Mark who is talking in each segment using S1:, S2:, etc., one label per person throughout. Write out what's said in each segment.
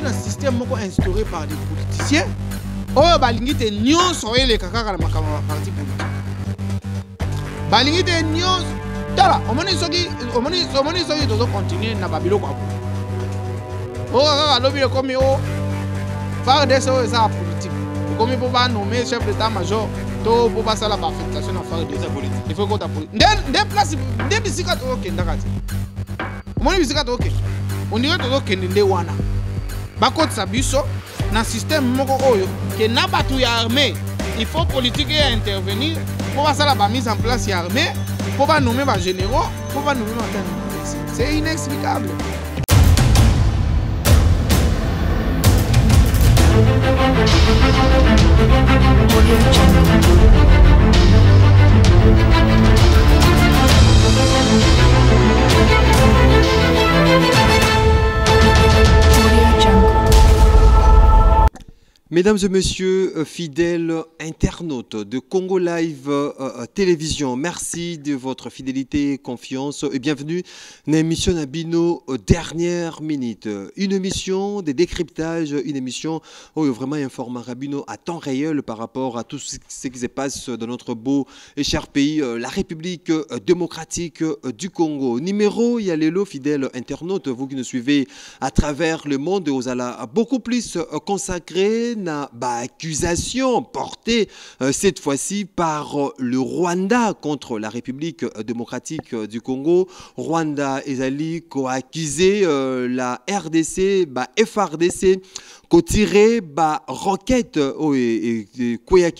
S1: dans système moko instauré par des politiciens oyo balingi te nyonso le kaka na makama ya parti politique balingi te nyonso tala omoni soki omoni soki continuer na babiloko ya boye oyo kaka alobi ekomi o fardes oyo politique. ya politike pour pas nommer chef d'état major to mpo Il faut na fardesilfo ekota nde place nde bisika tozokendaka te omoni bisika tozokende ondire ok. nde wana bakot biso na système moko oyo ke na bato ya armée il faut politique et intervenir ça la mise en place ya armée pour mpo banome pour mpo banome batani c'est inexplicable
S2: Mesdames et messieurs, euh, fidèles internautes de Congo Live euh, euh, Télévision, merci de votre fidélité et confiance et bienvenue dans l'émission Nabino Dernière Minute. Une émission des décryptages, une émission où il y a vraiment un format Rabino à temps réel par rapport à tout ce qui se passe dans notre beau et cher pays, la République démocratique du Congo. Numéro, il y a les lots fidèles internautes, vous qui nous suivez à travers le monde, vous allez beaucoup plus consacrés accusation portée euh, cette fois-ci par euh, le Rwanda contre la République euh, démocratique du Congo. Rwanda et Ali co la RDC, bah, FRDC qu'on tire bah roquette oh, et,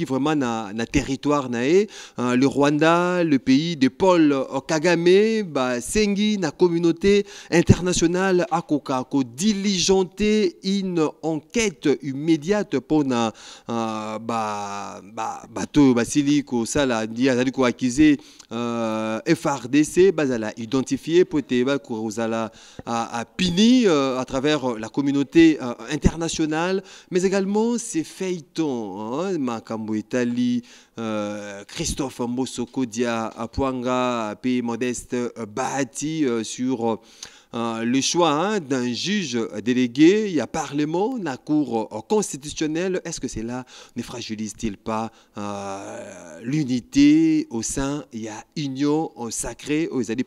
S2: vraiment na, na territoire na hein, le Rwanda le pays de Paul Kagame bah sengi na communauté internationale coca ko diligenter une enquête immédiate pour na euh, bah, bah, bateau bah ba bato basili ko euh, FRDC bazala identifié poteba kuruzala à, à Pini euh, à travers euh, la communauté euh, internationale mais également ces feuilletons macambo hein, Makambo Itali Christophe Mbosso-Kodia, Apuanga P Modeste Bahati sur euh, le choix hein, d'un juge délégué, il y a Parlement, la Cour euh, constitutionnelle, est-ce que cela ne fragilise-t-il pas euh, l'unité au sein, il y a union sacrée aux alliés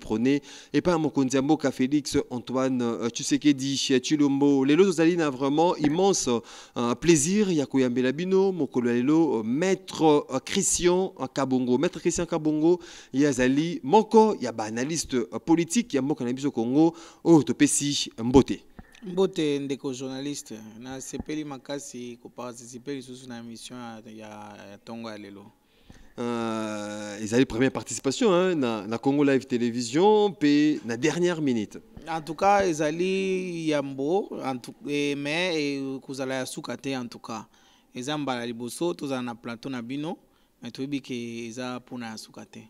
S2: et pas Mokonziamboka Félix Antoine tu sais le Chilombo, les autres n'a vraiment immense un plaisir, Yakouyambela mon Mokolelo, Maître Christian Kabongo, Maître Christian Kabongo, Yazali, Moko, il y a analyste politique, il y a au Congo, tu oh, topesi mbote
S1: mbote ndeko journaliste nasepeli makasi koparticipe lisusu na émission ya, ya ntongo ya lelo
S2: euh, ezali première participation hein, na, na congo live télévision mpe na dernière minute
S1: en tout cas ils ezali yambo tout, e, mais ils e, kozala ya suka en tout cas eza mbala liboso tozala na plateau na bino me toyebi ke eza mpona ya sukate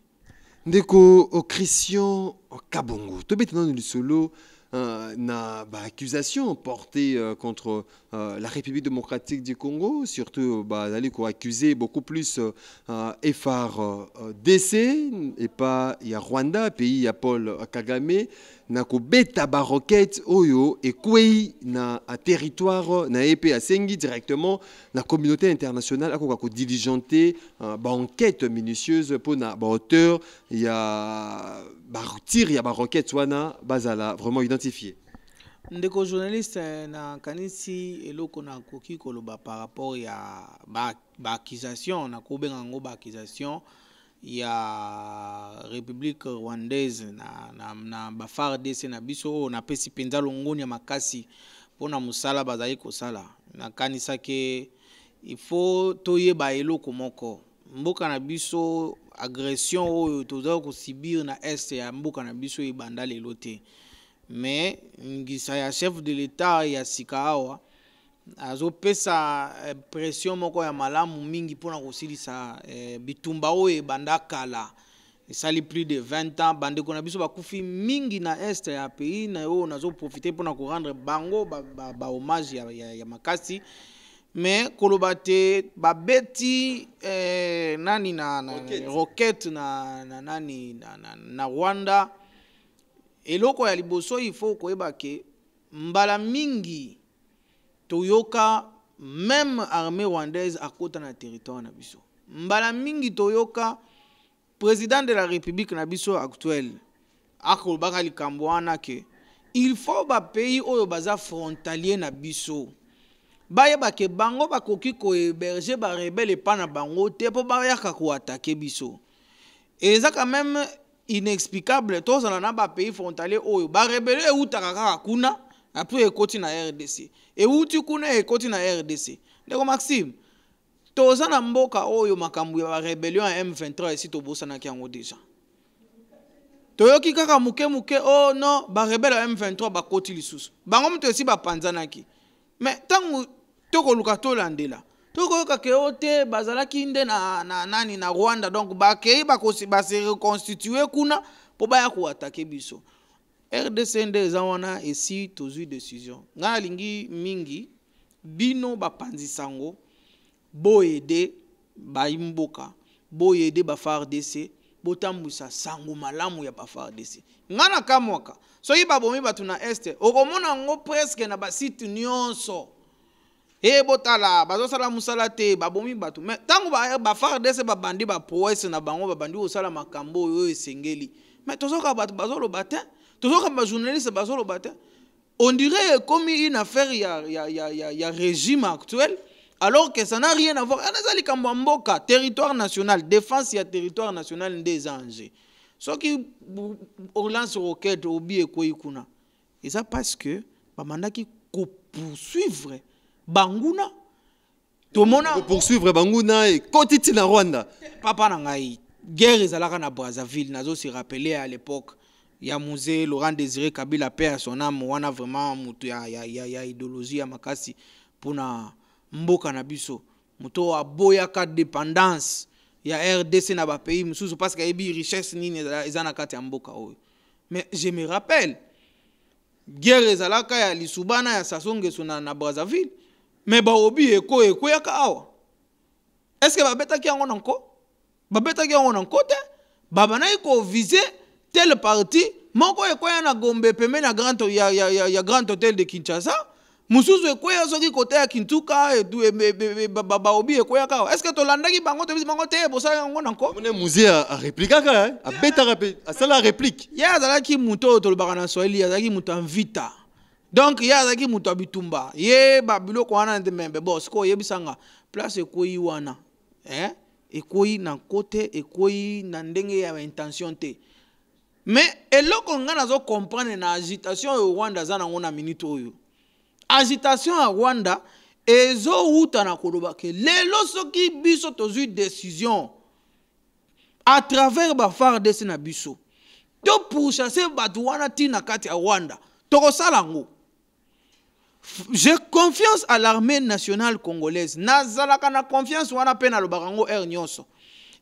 S2: ndeko christian kabongo tout lisolo euh, na solo, accusation portée euh, contre euh, la République démocratique du Congo, surtout bah, beaucoup plus euh, DC et pas il y a Rwanda, pays à Paul Kagame, na kobeta baroquete oyo ekwei na territoire na ye asengi directement na communauté internationale akoka kodirigente uh, enquête minutieuse ba auteur ya baretire ya baroquete wana bazala vraiment identifié
S1: ndeko journaliste euh, na kanisi eloko nakoki koloba par rapport ya baaccusation ba na yango baaccusation ba ya république rwandaise na, na, na bafardc na biso oyo napesi mpenza longoni ya makasi mpona mosala bazali kosala nakanisaki ifaut toyeba eloko moko mboka na biso agression oyo tozali kosibir na este ya mboka na biso ebanda lelo te me ngisa ya chef de l'état ya sika awa azopesa eh, pression moko ya malamu mingi mpona kosilisa eh, bitumba oyo ebanda kala esali plus de 20 ans bandeko na biso bakufi mingi na este ya pays na oyo nazoprofite mpona korendre bango bahomage ba, ba ya, ya, ya makasi me koloba te babeti eh, nani na, na roquete na, na, nani, na, na, na rwanda eloko ya liboso ifo koyeba ke mbala mingi toyoka meme armée rwandaise akota na territoire na biso mbala mingi toyoka président de la république na biso actuel akolobaka likambo wana ke il faut bapays oyo baza frontalier na biso bayeba ke bango bakoki kohéberge barebele epai na bango te mpo bayaka koatake biso eza quand même inexplicable tozala na bapays frontalier oyo barebele eutaka kaka kuna après ekoti na rdc ewuti kuna ekoti na rdc ndeko maxime toza na mboka oyo makambo ya barébellion ya m23 esi tobosanaki yango deja toyoki kaka moke moke o oh, non barebele ya m23 bakoti lisusu bango moto esi bapanzanaki me ntango tokoluka tolandela tokoyoka ke o oh te bazalaki nde na, na nani na rwanda donc bakei bakosi basereconstitue kuna mpo baya koatake biso rdc nde eza wana esi tozwi décision ngai alingi mingi bino bapanzi sango boyede bayimboka boyede bafardc botambwisa sango malamu ya bafardc ngai nakamwaka soki babomi bato na este okomona yango preske na basite nyonso e botala bazosala mosala te babomi bato me ntango bafardc babandi baproese na bango babandi kosala makambo oyo oyo esengeli me tozoka bato bazoloba te ba tozoka on dirait comme une affaire y a, il régime actuel alors que ça n'a rien à voir eza ah, likambo territoire national défense a territoire national des qui enje qui relance roquete obi ekoyi kuna ça parce que bamandaki poursuivre banguna peut poursuivre banguna et la rwanda papa na à guerre Brazzaville, na brazzaville rappelé à l'époque ya musée Laurent Désiré Kabila paix à son âme wana vraiment mutu ya ya ya, ya idéologie ya makasi puna mboka na biso moto aboyaka dépendance ya RDC na pays musu parce que ayebi richesse nini eza na kati ya mboka oyo mais je me rappelle guerre ezalaka ya lisubana ya Sasonge sona na brazzaville mais obi eko ekweyaka est-ce que babetaki yango na nko babetaki yango na nko te babanaki kovise tel parti moko ekweya na gombe pembeni ya grand, ya, ya, ya, ya grand hotel de kinshasa mosusu ekweya soki kota ya kintuka baobi ekweyaka awa estce tolandaki bango tobisi bango te bosalaki yango na nkomuse areplikaka abetaka mpe asala replike ye azalaki moto oyo tolobaka na swahili azalaki moto ya mvita donk ye azalaki moto ya bitumba ye babiloko wana ndemembe bo sikoyo oyebisanga place ekweyi wana eh? ekweyi na kote ekweyi na ndenge ya intention te me eloko nazo comprendre na agitation au rwanda aza nango na minute oyo agitation au rwanda ezowuta na koloba ke lelo soki biso tozu décision à travers des na biso ba bato wana ntina kati ya rwanda tokosala ngo. j'ai confiance à l'armée nationale congolaise Nazala na confiance wana mpe nalobaka yango ere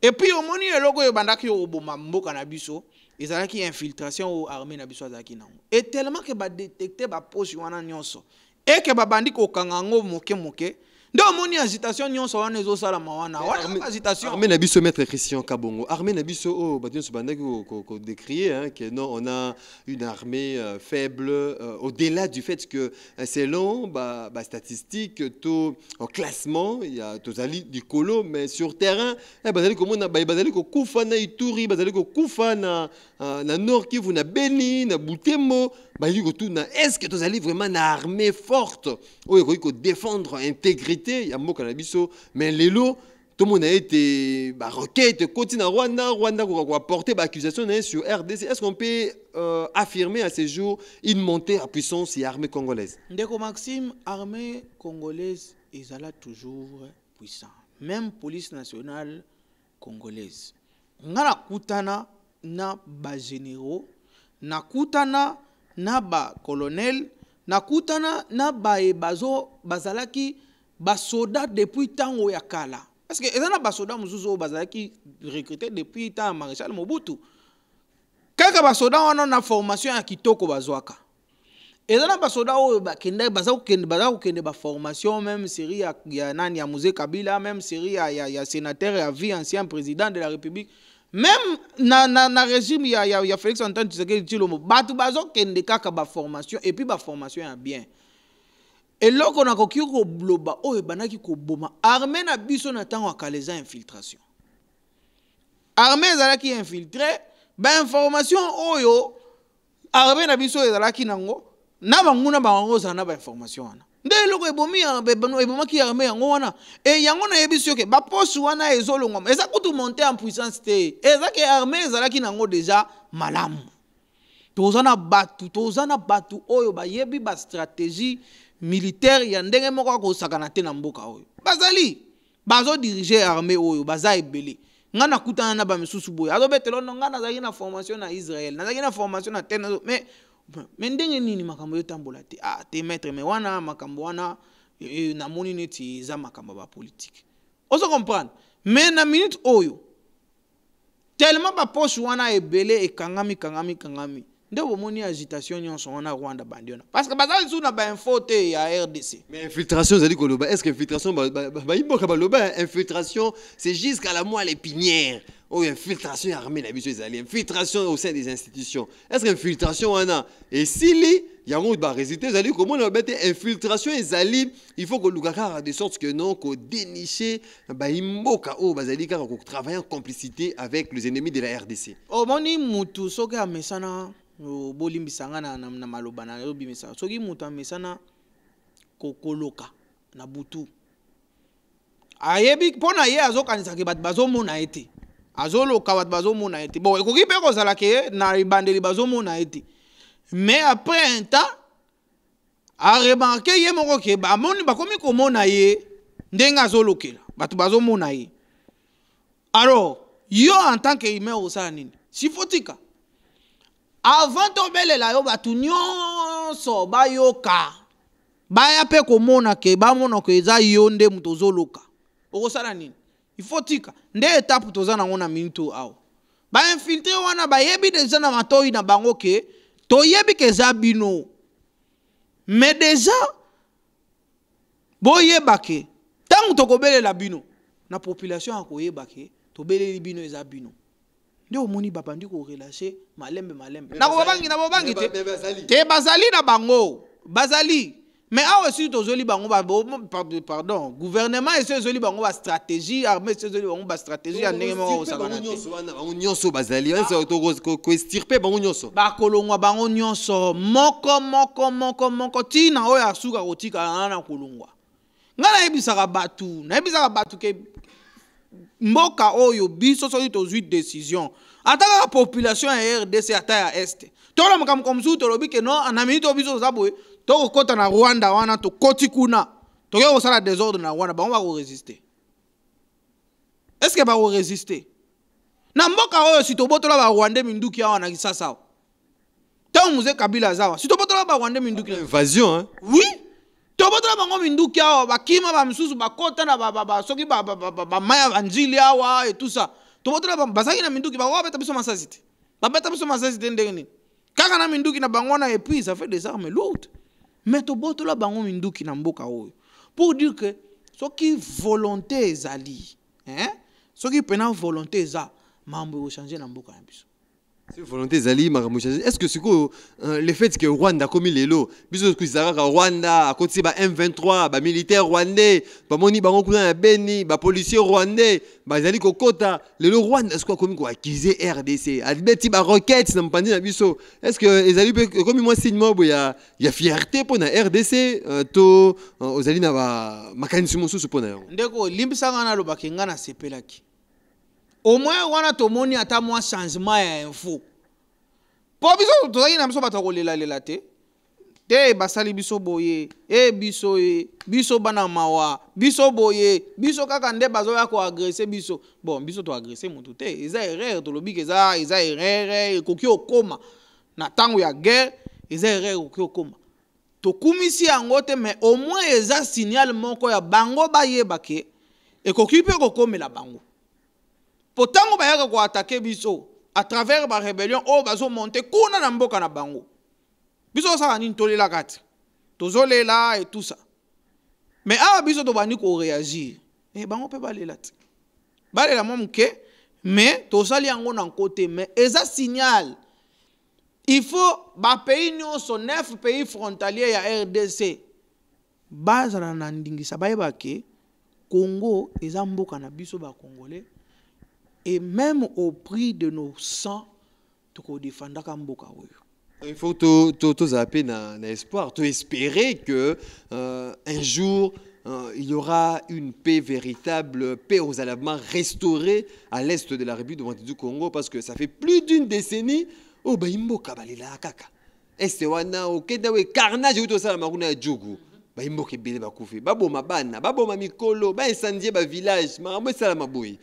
S1: Et puis omoni eloko yo ebandaki yo koboma mboka na biso une infiltration au armée na tellement tellement que etellement ke badetecte de wana nyonso eke babandi au yango moke moke nde mon agitation nyonso wana ezosalama wana wana agitation
S2: armée na biso maître christian kabongo armée na biso oyo bato nyonso bandaki kodécrie que non on a une armée euh, faible euh, au-delà du fait que euh, selon bah, bah, taux au classement il y a ya du colo mais sur terrain bazali komona bazali kokufa na ituri bazali kokufa euh, na nord kivu na beni na butembo est que tu eske tozali vraiment na armée forte oyo oh, faut défendre intégrité ya mboka na biso mais lelo été été bah, requête, continue na rwanda rwanda a porté l'accusation bah, na hein, sur rdc est ce qu'on peut euh, affirmer à ce jour une montée à puissance et armée congolaise
S1: ndeko maxime armée congolaise est toujours puissante. même police nationale congolaise nga nakutana na La nakutana na colonel, nakutana na bazo bazalaki basoda depuis tant ya kala parce que ezana basoda muzuzo bazalaki recruté depuis tant maréchal mobutu kaka basoda wana na formation ya kitoko bazwaka eza basoda oyo bazako baza bazako baza ba formation même série ya, ya nani ya musée kabila même série ya, ya, ya sénateur ya vie ancien président de la république même na na régime il y a Félix Antoine ba formation et puis ba formation ya bien banaki ko boma. armée na biso na infiltration armée ezalaki infiltre information oyo armée na biso qui nango na à na nde eloko ebomaki arme yango wana e yango nayebi soki baposte wana ezolongwama eza kutu monte en puissance te eza ke arme ezalaki nango deja malamu toza na bato toza na bato oyo bayebi bastratégie militaire ya ndenge moko akosakana te na mboka oyo bazali bazodirige arme oyo baza ebele nga nakutana na bamisusu boye azobetela no nga nazalaki na formation na israel nazalaki na formation na tene mais me ndenge nini makambo eyotambola te ah te maître me wana makambo wana e, e, namoni neti eza makambo ya bapolitike ozo comprendre me na minute oyo tellement baposhe wana ebele ekangami kangami kangami nde moni agitation nyonso wana rwanda bandiona. parce que bazali sou na info te ya rdc
S2: mais infiltration ozali koloba est ce que infiltration bayiboka baloba infiltration c'est jusqu'à la moelle épinière Oh, infiltration armée na biso ezali infiltration au sein des institutions est ce que infiltration wana esili yango baresultat ezali komona babe te infiltration ezali il faut que kaka de sorte que non ba imboka oyo oh, bazali kaka travailler en complicité avec les ennemis de la rdc
S1: Oh moni mutu soka amesana bolimbisa nga na, na, na maloba nayobimisa soki moto amesana kokoloka na butu ayebi mpo na ye azokanisaka bato bazomona ye te azoloka bato bazomona ye te bon ekoki mpe kozala ke na libandeli bazomona ye te mais après un temps aremarke ye moko ke bamoni bakomi komona ye ndenge azolokela bato bazomona ye alors yo en tant que humain osala nini sifotika avant tobelela yo bato nyonso bayoka baya mpe komona ke bamona ke eza yo nde moto ozoloka okosala nini ifo tika nde etape toza nango na minutu awa bainfiltre wana bayebi deja na matoi na bango ke toyebi ke eza bino me deja boyeba ke ntango tokobelela bino na population ya koyeba ke tobeleli bino eza bino nde omoni babandi korelase malembe malembe na nakobabangi na bobangi te te bazali na bango bazali mais awa esili tozoli bango pardon gouvernement esi ezoli bango stratégie armée esi ezoli bango bastratégie ya ndenge moko kosakanabango nyonso bazali ko koestirpe bango nyonso ba kolongwa bango nyonso moko moko moko moko tina oyo asuka kotikala na na kolongwa ngai nayebisaka bato nayebisaka batu ke mboka oyo biso soki tozwi décision ata kaka population ya rdc ata ya este tolo makambo mosusu tolobi ke no na miniti oyo biso toza boye na rwanda wana tokɔti kuna tokoki kosala désordre na rwanda bango bakorésiste estce bakorésiste na mboka oyo si tobotola barwande minduki awa na kisasa awa ntango muze kabila aza awa si tobotola barwande minduki invasion hein? oui tobotala bango minduki awa bakima bamosusu bakota na soki bamaya banjili awa etusa tobotala bazalaki na minduki bango babeta biso masasi te babeta biso masasi te ndenge nini kaka na minduki na bango wana epuis ça fait des armes lourdes mais tobotola bango minduki na mboka oyo pour dire que soki volonté ezali hein? soki mpena volonté eza mambo ekochange na mboka na biso
S2: volonté Zali, makambo echange est ce que sikoyo euh, le fait que rwanda les lelo biso okwisaka kaka rwanda côté ba m23 bah, militaires rwandais bamoni bango kuna na beni bapolisier rwandais bazali kokɔta lelo rwanda commis quoi koakize rdc abeti barokete na mopanzi na bah, biso est ce que ezali mpe ekomi euh, moi signe il ya, ya fierté pour la rdc uh, to uh, ozali na bamakanisi mosusu mpo na yango
S1: ndeko olimbisanga na alobaki nga pelaki. au moins wana tomoni ata mwa changement ya info mpo biso tozalaki na biso bato ya kolelalela te te basali biso boye e biso ye biso bana mawa biso boye biso kaka nde bazoya koagrese biso bon biso toagrese motu te eza erreur tolobi ke eza eza erreur ekoki okóma na ntango ya guerre eza erreur ekoki okóma tokumisi yango te mais au moins eza signal moko ya bango bayeba ke ekoki mpe kokomela bango mpo ntango ko attaquer biso à travers barébellion bazo monter kuna na mboka na bango biso sa nini tozo te la et tout ça Mais ah biso ko réagir. e bango mpe balela te balela mwa Mais me tosali yango na côté. Mais eza signal il faut bapays son neuf pays frontalier ya rdc bazana na ndingisa bayeba ke congo eza mboka na biso et même au prix de nos sangs peux mboka oyo
S2: il faut tozala mpe dans na espoir espérer que euh, un jour euh, il y aura une paix véritable, paix aux alavements restaurée à l'est de la République du Congo, parce que ça fait plus d'une décennie. Oh, ben, bah, balila, kaka. est c'est wana, okenda, we, carnage, ou tosala, maruna, ya djougou. Ben, bah, imboka, bele, bakoufe. Babo, mabana, babo, mamikolo, ben, incendier, ba, village, maramo, esala, mabui.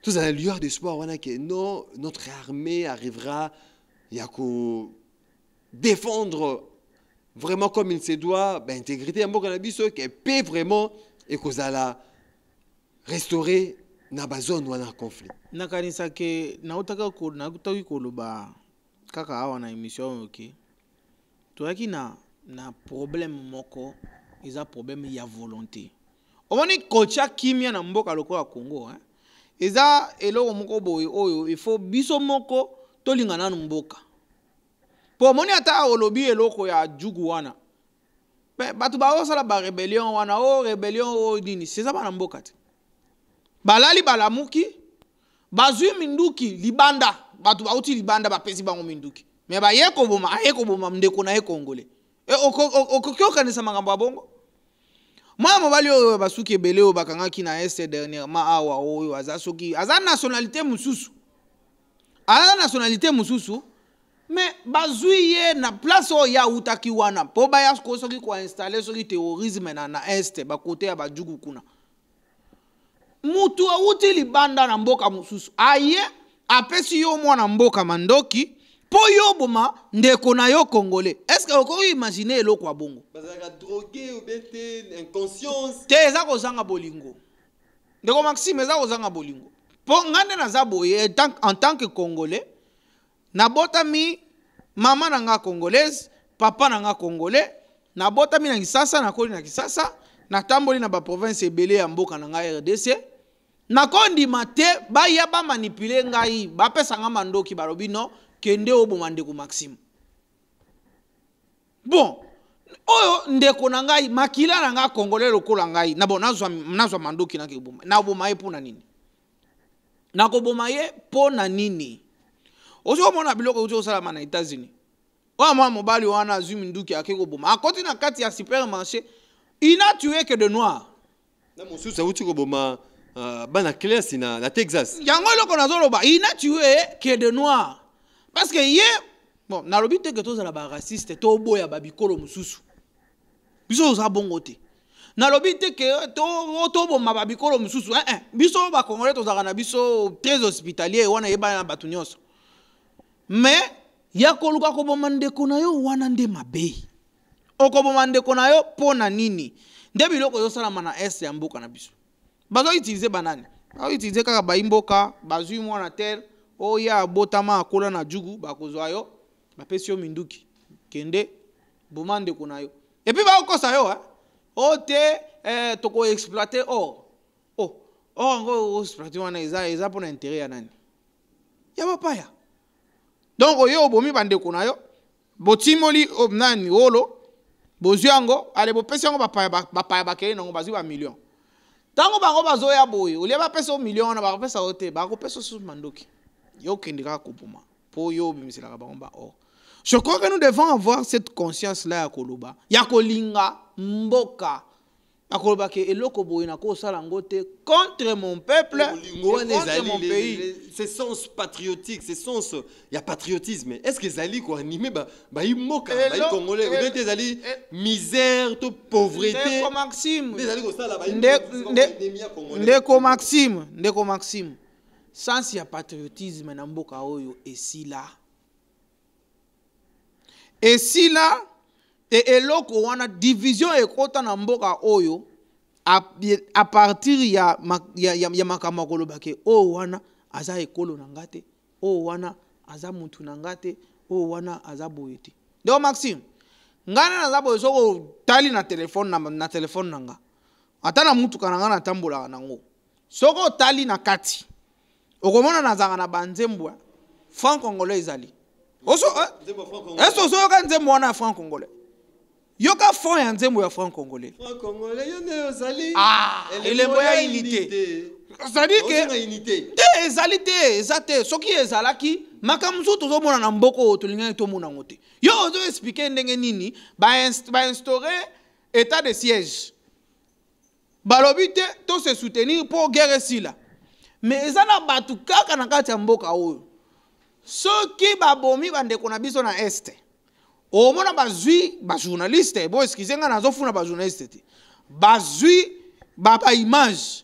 S2: Tout ça, lueur d'espoir, voilà, que non, notre armée arrivera, il défendre vraiment comme il se doit, ben, intégrité, un bon cannabis, qui paie vraiment, et qu'on la restaurer na bazone wana conflit
S1: nakanisa na nautaka nautaki koloba kaka awa na émission oki. ke na, na problème moko eza problème ya volonté omoni coacha kimia na mboka lokola congo hein? eza eloko moko boye oyo efo biso moko tolinga nanu mboka mpo omoni ata olobi eloko ya jugu wana me bato baosala barébellion wana o oh, rébellion o oh, nini seza bana mboka te balali balamuki bazwi minduki libanda bato bauti libanda bapesi bango minduki me baye koboma aye koboma ndeko na ye kongole eh, okoki okanisa makambo ya bongo mwana mobali oyo basuki ebele oyo bakangaki na este dernièrement awa oyo aza soki aza nationalité mosusu aza nationalité mosusu me bazwi ye na place oyo ye awutaki wana mpo baya soki koinstalle soki terrorisme na na este bakote ya bajugu kuna mutu awuti libanda na mboka mosusu aye apesi yo mwana mboka mandoki mpo yo boma ndeko na yo congolais estce okoki imagine eloko ya bongo bazalaka droge obete inconscience te eza kozanga bolingo ndeko maxime eza kozanga bolingo mpo ngai nde naza boye en tant que congolais nabotami mama na nga congolaise papa na nga congolais nabotami na kisasa nakoli na kisasa natamboli na baprovince ebele ya mboka na ngai rdc nakondima te baya bamanipule ngai bapesa ngai mandoki balobi no kende oboma ndeko maxime bon oyo ndeko nangai, makila na Kongole congolais lokola na nazwa, nazwa mandoki nake oboma naboma ye mpo na nini ye po na nini ozi komona biloko euti kosalama na états wa oyo mobali wana azwi minduki ake koboma akoti na kati ya supermarché ina tuye ke de noir na mosusu se
S2: koboma uh, bana classe na, na texas
S1: yango eloko nazoloba ina tuwe ke de noir parce que ye bon nalobi teke tozala baraciste toboya babikolo mosusu biso oza bongo te nalobi teke toboma babikolo mosusu ee eh, eh. biso bacongolais tozalaka na biso très hospitalier wana eyebana na bato nyonso mais ya koluka koboma ndeko na yo wana nde mabe okoboma ndeko na yo mpo na nini nde biloko ezosalama na este ya mboka na biso bazoutilize banani bazoutilize kaka bayimboka bazwi mwana tere oya abotama akola na jugu bakozwa yo bapesi yo minduki kende boma ndeko na yo epuis bakokosa yo eh? Oh, o te eh, tokoexploite or oh, o or yango oexploite wana eza eza mpona intere ya nani ya bapaya donc oye obomi bandeko na yo botimoli nani olo bozwi yango ale bopesi yango bapaya bakei nango bazwi bamillion ntango bango bazoya boye olia bapesa o million wana bakopesa yo te bakopesa osusu mandoki yokendeka kopuma mpo yo obimiselaka bango oh. je crois que nous devons avoir cette conscience là ya koloba ya kolinga mboka Akoloba koloba ke eloko boye ko yango te contre mon peuple contre mon pays
S2: ce sens patriotique ce sens il y a patriotisme est-ce que Zali ezali koanime ba baikongolais odo ete eh,
S1: Zali eh. misère to pauvreté ndeko maxime ndeko maxime ndeko maxime sansi ya patriotisme na mboka oyo esila esila te eloko wana division ekɔta na mboka oyo a partir ya, ya, ya, ya makambo akolobake oyo wana aza ekolo na nga te oyo wana aza mutu na nga te oyo wana aza boye te deo maxime ngai nani aza boye soko otali na telefone na, na telefone na nga ata na mutuka na nga natambolaka nango soko otali na kati okomona nazalaka na hein. franc congolais ezali
S2: hein. ese ozoyoka
S1: nzembo wana ya franc congolais yoka franc ya nzembo ya franc congolais unité soki na état de siège balobi soutenir guerre me eza na bato kaka na kati ya mboka oyo soki babomi bandeko na biso na este omona bazwi bajournaliste bo eskize ngai nazofuna bajournaliste te bazwi babaimage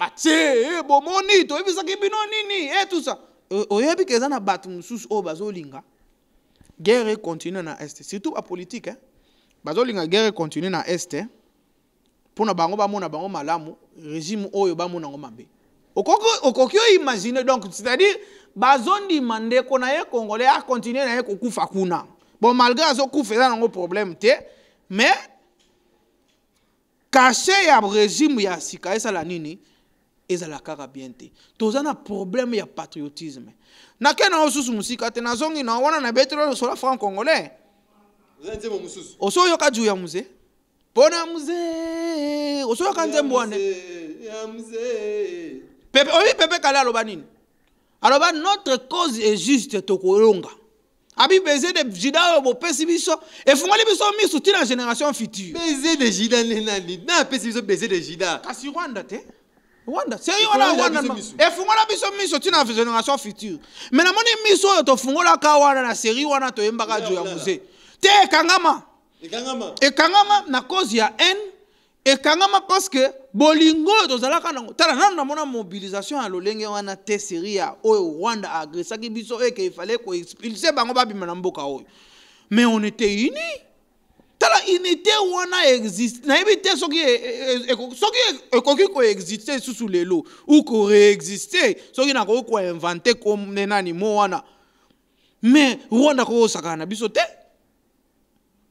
S1: batie e eh, bomoni toyebisaki bino nini e eh, tusa euh, oyebi ke eza na bato mosusu oyo bazolinga guerre econtinue na este surtout bapolitike eh? bazolinga guerre econtinue na este eh. mpona bango bamona bango malamu régime oyo bamona ngo mabe okoki oimagine donc c'est-à-dire bazondima ndeko na ye congolais akontinue na ye kokufa kuna bon malgré azokufa eza nango problème te mais kashe ya régime ya sika esala nini ezala kaka bien te toza na problème ya patriotisme nakei na osusu mosika te nazongi na wana na betelo osola franc congolais osoyoka juu ya muze mpona muze osoyoka nzembo wane Alors pepe kala Alors, notre cause est juste tokolonga abi besoin de jida oyo bopesi biso efungoli biso misu la génération future Besoin de jida na nani na apesi besoin de jida kasi rwanda te rwanda sei wana rwanda Et efungola biso miso la génération future Mais me namoni miso la kawa wana na série wana toyembaka jo ya muse Kangama. et kangama, na cause ya haine ekangama parceke bolingo oyo tozalaka nango tala nanu namona mobilisation ya lolenge wana te seri ya oyo rwanda agresaki biso oyo eke efale koexpulse bango babima na mboka oyo mais on était unis tala unité wana existe nayebi te soki e, e, e, soki ekoki koexiste lisusu lelo uko reexiste soki nakoki koinvente nani mo wana mais rwanda kokosakana na biso te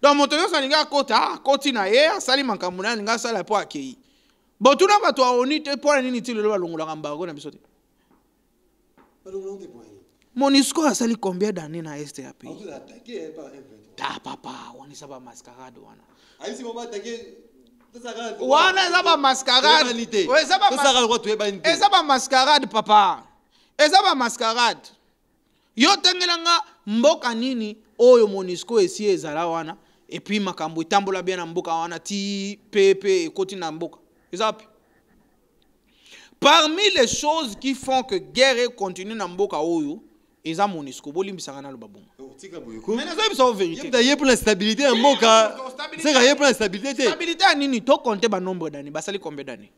S1: donc moto nyonso alingi akɔta akɔti na ye asali ah, makambo na alingi asala mpo akei botuna bato ya oni te mpo na nini ti lelo balongolaka mbargo na biso te monisco asali combien d'année na este ya pays ta papa wana eza ah, bamascarade wana wana eza bamascaradeeza bamascarade papa eza bamascarade yo tengela nga mboka nini oyo monisco esi ezala wana Et puis makambo Tambola bien na mboka wana ti parmi les choses qui font que guerre continue na mboka oyo eza monisco bolimbisanga na loba bomaenazoyebisa oh, la stabilité ya stabilité stabilité nini tokonte banombre d'année basali combien d'année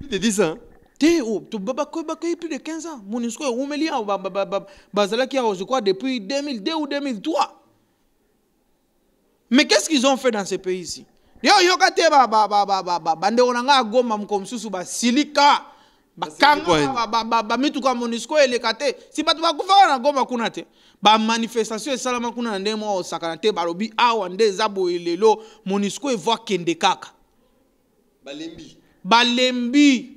S1: plus de ans oh, plus de 15 ans monisco awo bazalaki awo je depuis 2002 ou 2003 Mais qu'est-ce qu'ils ont fait dans ce pays-ci yo yoka te bandeko na ngai agoma moko mosusu basilika bakanga bamituka monisco eleka te si bato bakufaka na goma kuna te bamanifestation esalama kuna na ndenge moko osakana te balobi awa nde eza boye lelo monisco evo akende kaka balembi balembi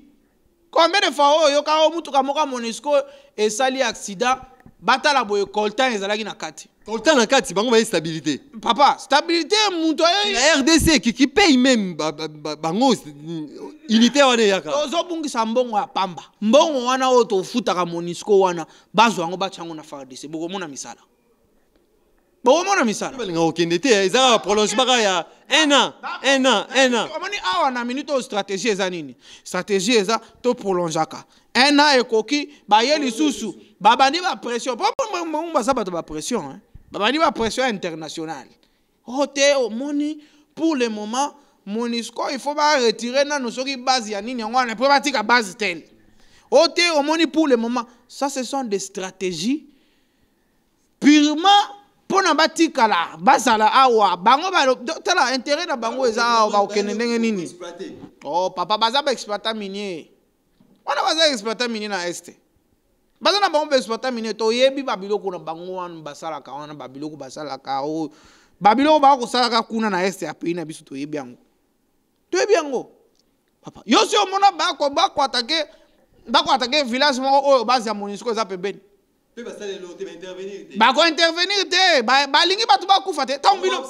S1: combien de fois oyo oyoka o mutuka moko ya monisco esali accident batala boye coltan ezalaki na kati temps dans le une stabilité. Papa, stabilité, mouto. Hein. La RDC qui, paye même bango unité wana yaka. Ozo bungi sambongo a pamba. Mbongo wana oto futa Monisco wana bazo yango na Boko mona misala. mona misala. te ya 1 an, 1 an, 1 an. awa na minute o stratégie eza nini? Stratégie to 1 an ekoki susu ba pression. Pas baba moi baza ba pression hein babaliba pression internationale oyo te omoni pour le moment monisco il faut pas retirer dans nos bases. ya nini yango wana epo à base telle. oyo te omoni pour le moment ça ce sont des stratégies purement pour mpo na batikala bazala awa bango tala intérêt dans bango ça awa bakokende ndenge nini Oh, papa baza exploitant minier a baza exploitant minier na este baza na bango bespecta mine toyebi babiloko na bango wana basalaka wana babiloko basalaka oyo babiloko baka kosalaka kuna na este ya pays na biso toyebi yango toyebi yango papa yo si omona bakoatake bakoatake village moko oyo bazi ya monisco eza pembeni bakointervenir te balingi bato bakufa te ntango bino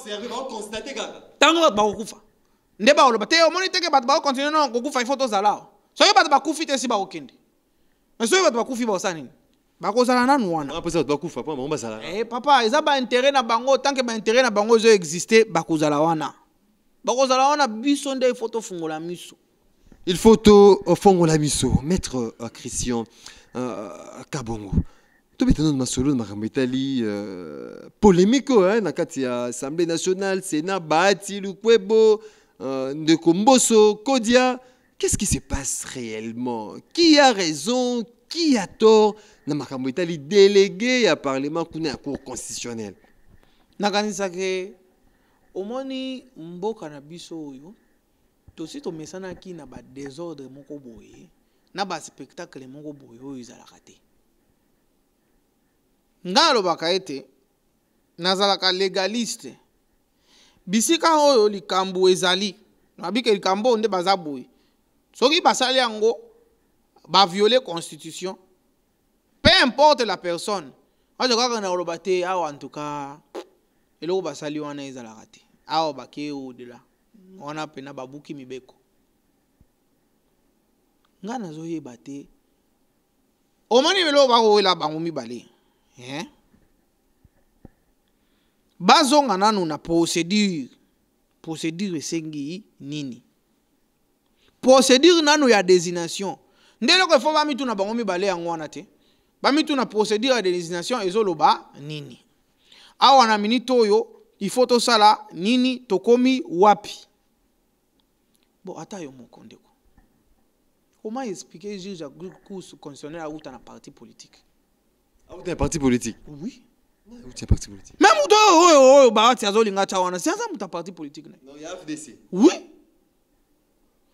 S1: ntango bato bakokufa nde bakoloba te omoni teke bato bakocontinue non kokufa ifo tozala soki bato bakufi te si bakokende nsoki bato bakufi bakosala ah, eh, papa, bakozala y a eza intérêt na bango tanke intérêt na bango zo existe bakozala wana bakozala wana biso nde ifo tofungola miso
S2: il faut tofongola miso maître uh, christian uh, kabongo tobetana na masolo na makambo etali uh, polémique oh, hein eh, na kati ya assemblée nationale sénat baati lukwebo uh, de kodia qu'est-ce qui se passe réellement Qui a raison Qui a tort na makambo itali délégué ya parlement kuna ya cour constitutionnelle
S1: ke omoni mboka na biso oyo mesana tomesanaki na désordre moko boye na spectacle moko boye oyo ezalaka te ngai kate ete nazalaka légaliste bisika oyo likambo ezali nabike likambo kambo nde baza soki basali ba la constitution peu importe la personne je kaka na le en tout cas basali wana ezalaka te de la on a mpena babuki mibeko ngai nazoyeba te omoni ba bakowela mibale hein? ba zonga nanu na procédure procédure sengi nini procédure nanu ya désignation nde eloko efo bamitu na bango mibale yango wana te bamitu na procédure ya désignation ezoloba nini awa na minute oyo ifo tosala nini tokomi wapi bo ata yo moko ndeko oma expliqué juge ya cour constitutionnel auta na parti politique auta na parti
S2: politique oui me
S1: moto oyo oyo bawati azolinga ta wana siaza moto ya parti politique na oui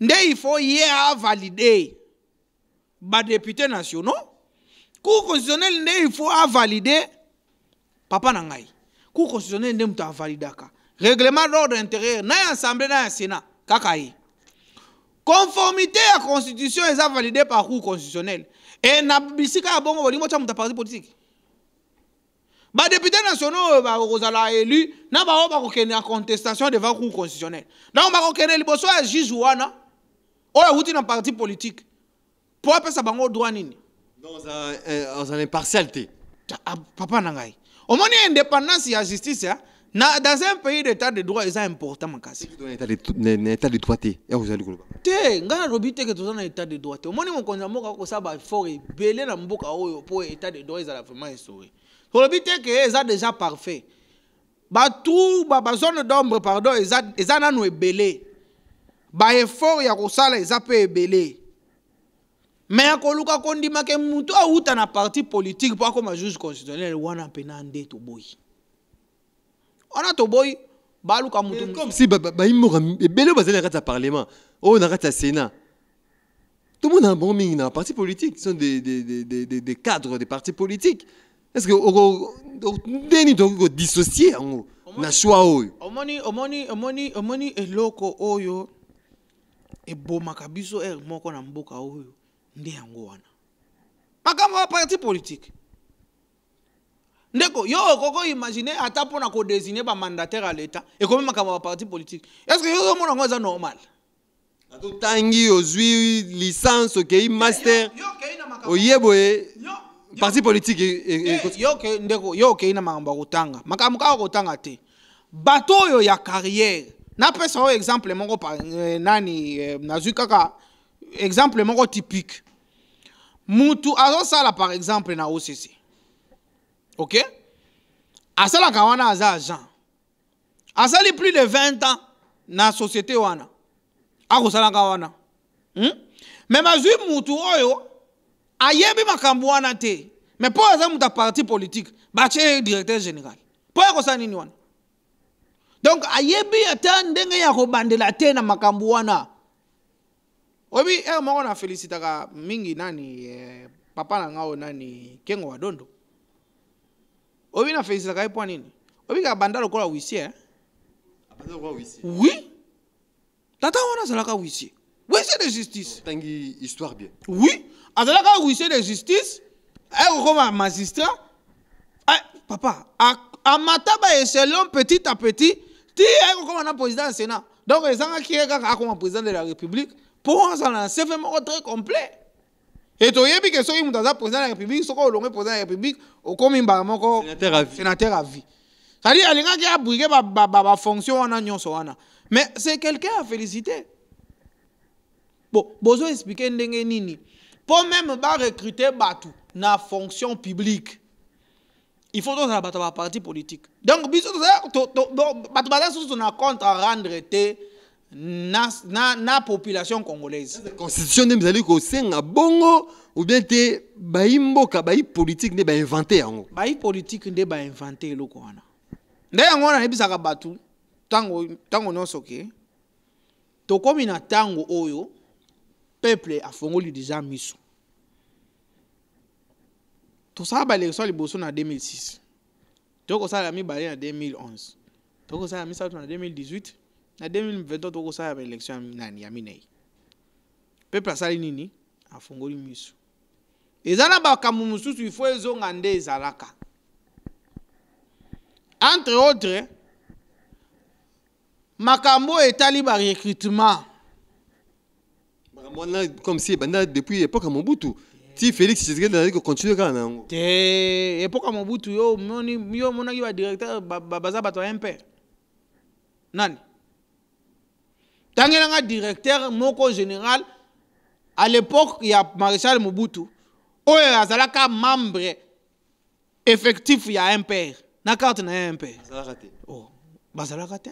S1: il faut hier les députés nationaux cour constitutionnel nde il faut valider. papa na ngai cour constitutionnel nde moto validaka règlement d'ordre intérieur na assemblée na sénat Kakaï. conformité à constitution est validée par cour constitutionnel Et na bisika ya bongo vous avez un parti politique députés nationaux vous euh, bakozala élu na pas bakokende en contestation devant cour constitutionnel donc bakokende liboso ya juge wana oyo dans un parti politique mpo ça bango droit nini dans euh, impartial ah, papa il y a indépendance la justice hein. dans un pays d'état de droit c'est important makasi
S2: un état de droit allez
S1: que un état de droit c'est un état de droit. belle na mboka un état de droit vraiment que c'est déjà parfait batrou zone d'ombre pardon effort ya kosala eza mpe ebele me akoluka kondimaka mutu awuta na parti politique mpo juge constitutionnel wana parti nde toboyi wana toboyi baluka si ebele oyo bazali na parlement
S2: oyo na sénat monde monde un parti politique sont des, des, des, des, des cadres des partis politiques est ce que peut dissocier dissocier choix
S1: ebomaka biso ere moko na mboka oyo nde yango wana makambo ya parti politike ndeko yo okoko imagine ata mpona kodesine bamandataire ya leta ekomi makambo ya parti politike estce yo ozomona yango eza normal ntangi ozwi licence okei master oye boye parti politike e, e, e, eh, yo okei na makambo ya kotanga makambo kaka kotanga te bato oyo ya carrière napesawo exemple moko pa, euh, nani eh, exemple moko typique mutu azosala par exemple na occ ok asalaka kawana aza agent asali plus de 20 ans na société wana qu'on a hmm? mais bazwi mutu oyo ayebi makambu wana te mais mpo aza mutu parti politique batie directeur général mpo ça nini donc ayebi ata ndenge ya kobandela te na makambo wana oyebi ere eh, moko na felisitaka mingi nani eh, papa na nga oyo nani kengo wa dondo oyebi na felisitaka ye mpo nini oyebi kaka banda lokola wisie eh? oui tata wana azalaka wisie wisie de justice oh, tangi histoire bien oui azalaka wisie de justice ekokoma magistrat papa amata baeselon petit à petit ti eh, ah, comme un na président du sénat donc ezangaki ye kaka akóma président de la république Pour azala c'est un moko très complet Et toyebi que soki moto aza président de la république soki olongi président de la république okómi mbala moko sénateur à vie cetadire alingaki abrige bafonction wana nyonso wana mais c'est quelqu'un à féliciter bon besoin expliquer ndenge nini Pour même barecruter dans na fonction publique ifo tozala bato ba parti politique donc biso bato baza susu na compte à rendre na, na, na population congolaise constitution
S2: nde mizali kosenga bongo ou bien te bayi mboka bayi politike nde bainvente yango
S1: Baï politique ne ba inventé wana nde yango wana nayebisaka bato ntango, tango nyonso ke tokómi na tango oyo peuple afongoli déjà misu. tosala baélection liboso na 2006 tokosala ya mibale na 2011 tokosala ya misato na 2018 na 2023 tokosala baélection nani ya minei peuple asali nini afungoli miso eza na bakambo mosusu ifo ezonga nde ezalaka entre autres makambo oyo etali barecrutement
S2: makambo wana comme si ebanda depuis époke ya mobutu ti félix tshisekedi azali kocontinue kaka na yango hein,
S1: te epoka mobutu yo moni yo omonaki badirecteur baza bato ya mpe nani nga directeur moko général à l'époque il y a maréchal mobutu oyo azalaka membre effectif ya MP. na carte na MP. ye
S2: mpr
S1: bazalaka te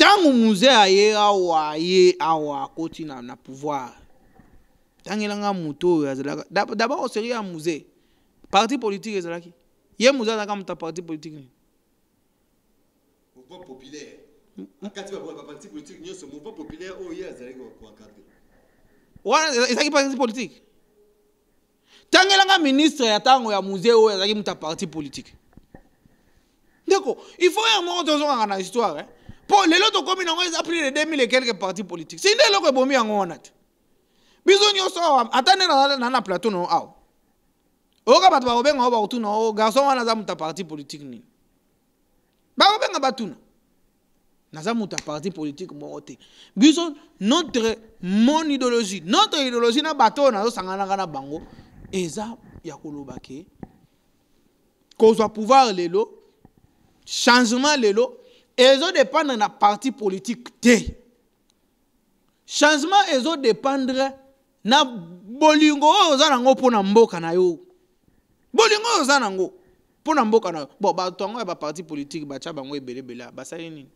S1: oh, a muze aye awa ye awa akoti na, na pouvoir tangelanga moto oyo azalaka d'abord oseri ya musée parti politique ezalaki ye musée azalaka moto ya parti politique nini
S2: mouvement mm. parti politique nyonso mouvement
S1: oh, ministre ya ntango ya musée oyo oh, azalaki moto ya parti politique ndeko il faut ere moko tozongaka na histoire mpo lelo tokómi nango eza plus de 2000 e quelque parti politique si eloko ebomi yango wana te biso nyonso awa ata Attendez na na plateau no au oyoka bato bakobenga o bakotuna o garçon wana aza moto ya parti politique nini bakobenga batuna naza moto ta parti politique moko te bison notre mon idéologie notre idéologie na bato zo sangana na bango eza ya koloba ke kozwa pouvoir lelo changement lelo dépendre na parti politique te changement dépendre na bolingo oyo oza nango mpo na mboka na yo bolingo oyo oza nango mpo na mboka na yo bon bato yango ya baparti politike batya bango ebelebele basali nini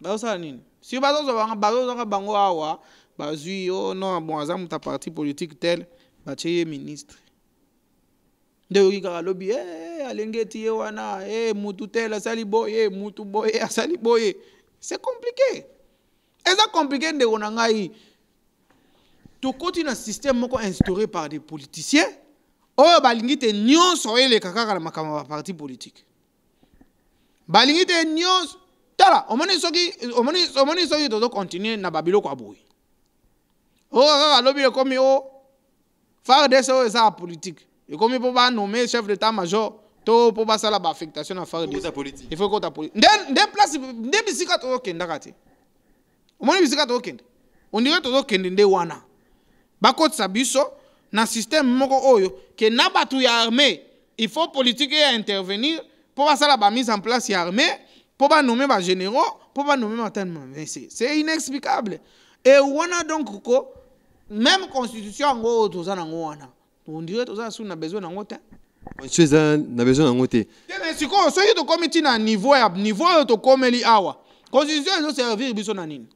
S1: bazosala nini si bazozwaka bango awa bazwi yo oh, non bon aza moto ya parti politike tel batie ye ministre nde oyoki kaka alobi e eh, eh, alenge eti ye wana e eh, mutu tel asali boye mutu boye asali boye c'est compliqué eza komplike ndeko na ngai tokoti na système moko instauré par des politiciens oyo balingi te nyonso eleka kaka na makambo ya baparti politike balingi te nyonso tala omoni soki omoni soki continuer na babilo ya boye oyo kaka alobi komi o fardes oyo eza ya politike ekomi mpo banome chef d'état major to mpo basala baaffectation na politique. il faut ekota nde place nde bisika tozokendaka te omoni bisika tokende ondire tozokende nde wana bakotisa biso na systeme moko oyo ke na bato ya armée il faut politique ya intervenir mpo basala bamise en place ya armée mpo banome pour mpo banome matanmavc c'est inexplicable e wana donc ko même constitution yango oyo toza nango wana ondire toza suu na besoin nango te On
S2: eza na besoin nango te
S1: te me sikoyo soki comité ntina niveau ya niveau oyo tokomeli awa constitution ezoservir biso na nini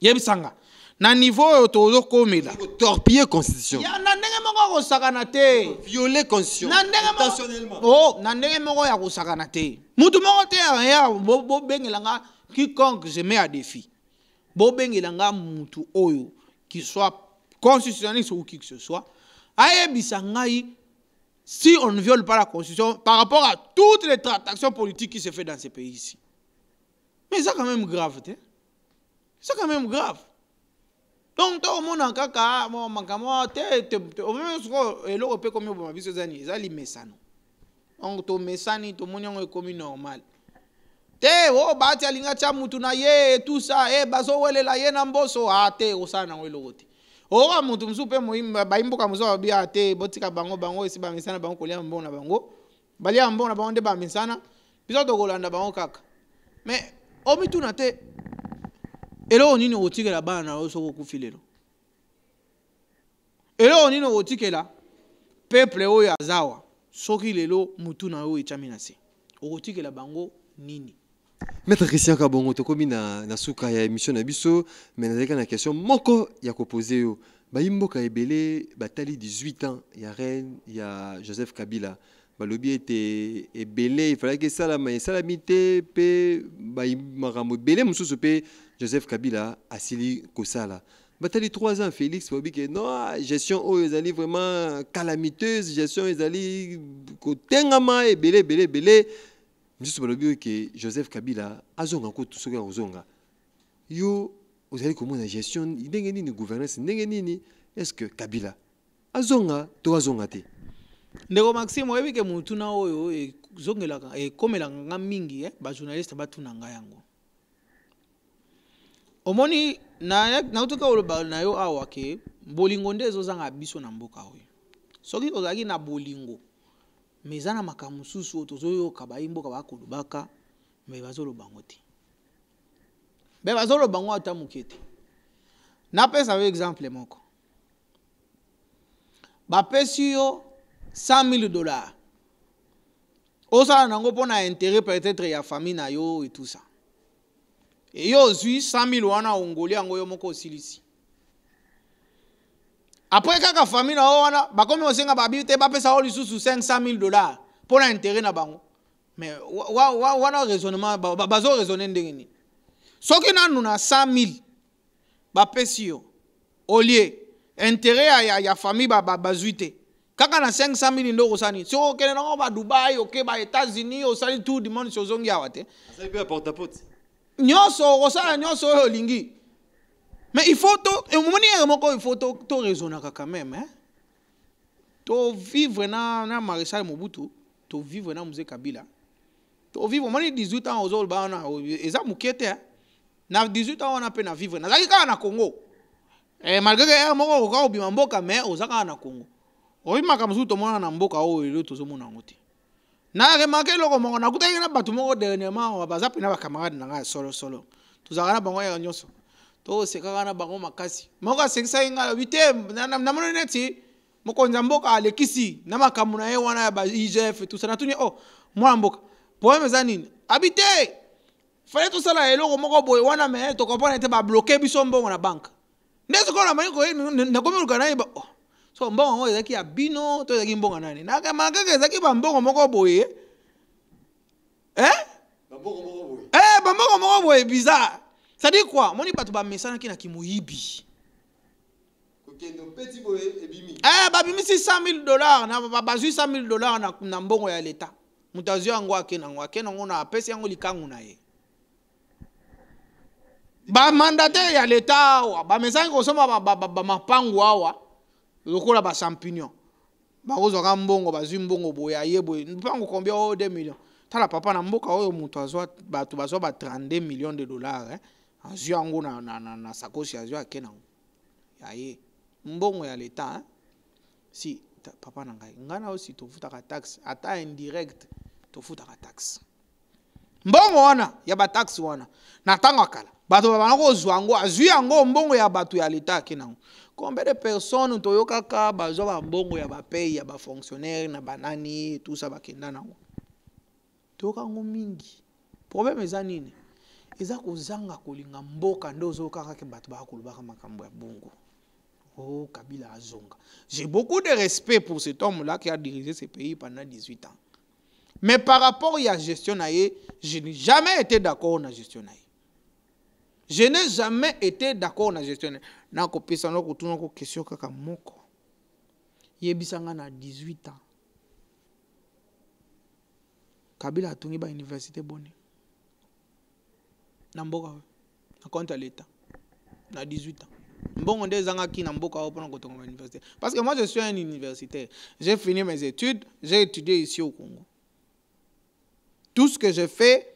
S1: yebisanga na niveau oyo tozokómela torpiller constitution ya na ndenge moko ya kosakana te violer constitution na ndenge moko oh, moko ya kosakana te mutu moko te ya bobengela nga quiconque je mets à défi bobengela nga mutu oyo qui soit constitutionniste ou qui que ce soit ayebisa ngai si on ne viole pas la constitution par rapport à toutes les transactions politiques qui se fait dans ces pays ici mais ça quand même grave t'es c'est quand même grave donc tokomona kaka makambo te omeme soko eloko mpe ekomi oboma biso eza nini eza limesano donc tomesani tomoni yango ekomi normal te o oh, bati alingi atya mutu na ye etusa e eh, bazowelela ye na mboso a ah, te kosala oh, nango eloko te oyoka mutu mosusu mpe bayimboka ah, mosusu babia te botika bango bango esi bamesana bango kolia mbongo na bango balia mbongo na bango nde bamesana biso tokolanda bango kaka mais omituna te eloko nini là, bana na yo soki okufi lelo eloko nini okotikela peple oyo aza soki lelo mutu na yo etiami na la bango nini
S2: maître christian kabongo tokomi na, na suka ya émission na biso na na question moko ya pose yo bayimboka ebele batali 18 ans ya reine ya joseph kabila Ba balobi ete ebele efalaki esalama pe, ba mpe makambo ebele mosusu pe, Joseph Kabila asili kosala batali 3 ans Félix que non gestion oyo oh, ezali vraiment calamiteuse gestion ezali kotengama bele bele Je suis balobi que Joseph Kabila azonga kutu soki azonga yo comment la gestion ni de gouvernance ni nini est-ce que Kabila azonga to azonga te
S1: ndeko maxime oyebi ke mutuna oyo ezongelaka eh, ekomelaka eh, nga mingi eh, bajournaliste batuna nga yango omoni nauti ka oloba na yo awa ke bolingo nde ezozanga biso na mboka oyo soki ozalaki na bolingo me eza na makambo mosusu oyo tozoyoka bayi mboka bakolobaka me bazoloba ngo te me bazoloba ngo ata moke te napesa yo exemple moko bapesi yo 100000 dollars osala nango mpona intérêt peut-être ya famille na yo etusa yo ozwi 100000 wana ongoli yango yo moko osilisi apres kaka famille na yo wana bakomi kosenga babi te bapesa yo lisusu 500000 dollar mpo na intere na bango mais wana raisonnement bazo raisonne ndenge nini soki nanu na 100000 bapesi yo olie intere ya, ya, ya famille bazwi ba, ba, te kaka na 500000 nde okosani soki okende nango badubai oke ba états-unis osali tour du monde si ozongi awa te asali mpe ya porte à porte nyonso okosala nyonso oyo olingi mais il faut to eh, omoni ere moko il faut toraisonnaka quand même eh? tovivre na, na maréchal mobutu tovivre na muse kabila tovivre omoni 18 ans ozoloba wana eza moke te eh? na 18 ans wana mpe na vivre nazalaki kaka na congo eh, malgré ere moko okoka kobima mboka mais oza kaka na congo obimaka mosusu tomonana na mboka oyo lelo tozomona yango te na remarke eloko moko nakutaki na bato moko dernièrement baza pena bacamarade na ngai ya solosolo tozalaka na bango yaka nyonso tosekaka na bango makasi moko asekisaki ngai alobi te namoni neti mokonzi ya mboka alekisi na makambo na ye wana ya ba igf tusa natuni o oh, mwana mboka probleme eza nini abi te fale tosala eloko moko boye wana me tokompona ete babloke biso mbongo na banke nde sikoyo namani nakomi luka nayeba oh so mbongo yango ezalaki ya bino to ezalaki mbongo nani nakamaka kaka ezalaki bambongo moko boye bambongo eh, moko boye bizarre cetadire kua omoni bato bamesanaki na kimoyibi babimisi 100000 dollar bazwi 100000 dollar na mbongo ya leta moto azwi yango ake nango ake nango na apesi yango likangu na ye bamandatere ya leta awa bamesanaki kosomba bamapangu awa ba, ba, ba, ba, ba, ba, ba, ba, lokola bachampignon bakozwaka mbongo bazwi mbongo boye aye boye mpango combien oyo 2 million tala papa na mboka oyo moto azwa bato bazwa ba 32 million de dollar eh? azwi yango na, na, na, na sakosi azwi ake nango aye mbongo ya leta eh? si ta, papa na ngai ngai na osi tofutaka taxe ata indirect tofutaka taxe mbongo wana ya bataxe wana na ntango ya kala bato babana kozwa yango azwi yango mbongo ya bato ya leta ake nango Combien de personnes ont eu kaka bazo ba bongo ya ba pays, ya ba fonctionnaire na banani tout ça ba kenda na toka mingi problème eza nini eza les kolinga mboka eu le ke bato bakolobaka makambo ya bongo oh kabila azonga j'ai beaucoup de respect pour cet homme là qui a dirigé ce pays pendant 18 ans mais par rapport à la gestion je n'ai jamais été d'accord avec la gestion je n'ai jamais été d'accord na gestionnaire. nakopesa na kotuna ko question kaka moko yebisanga na 18 ans kabila atungi université bonne. na mboka na compte à l'état na 18 ans mbongo nde ezangaki na mboka oyo mpona parce que moi je suis un universitaire j'ai fini mes études j'ai étudié ici au congo tout ce que je fais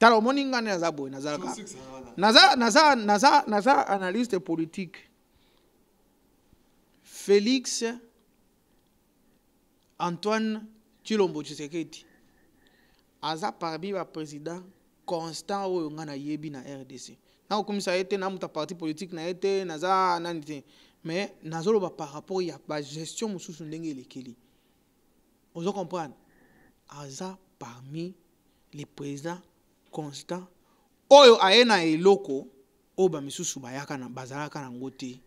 S1: tala omoni nga nde naza boye naza, naza, analyste politique félix antoine tilombo tshisekedi aza parmi président constant oyo nga yebi na rdc Na nakokomisa ye na muta parti politique na yete naza nani te mais ba par rapport ya gestion mosusu ndenge elekeli ozo comprendre aza parmi les présidents constant oyo aye na eloko oyo bamisusu bayaka na bazalaka nango te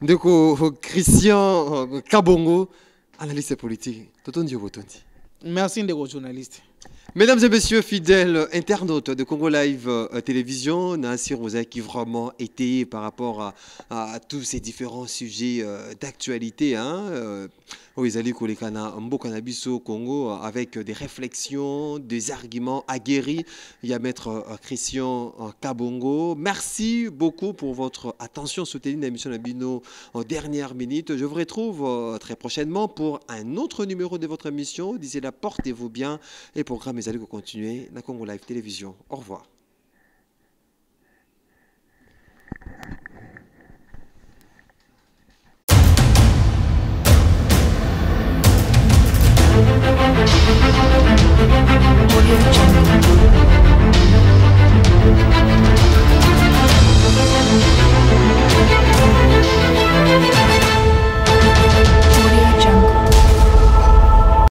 S2: ndeko christian euh, kabongo analyste politique totondi yo botondi
S1: merci ndeko journaliste
S2: Mesdames et messieurs, fidèles internautes de Congo Live euh, Télévision, Nancy Rosa qui vraiment été par rapport à, tous ces différents sujets euh, d'actualité. Hein, un beau cannabis au Congo, euh, avec des réflexions, des arguments aguerris. Il y a Maître Christian Kabongo. Merci beaucoup pour votre attention soutenue à l'émission Nabino en dernière minute. Je vous retrouve très prochainement pour un autre numéro de votre émission. D'ici là, portez-vous bien et programmez allez continuer. na congo live télévision au revoir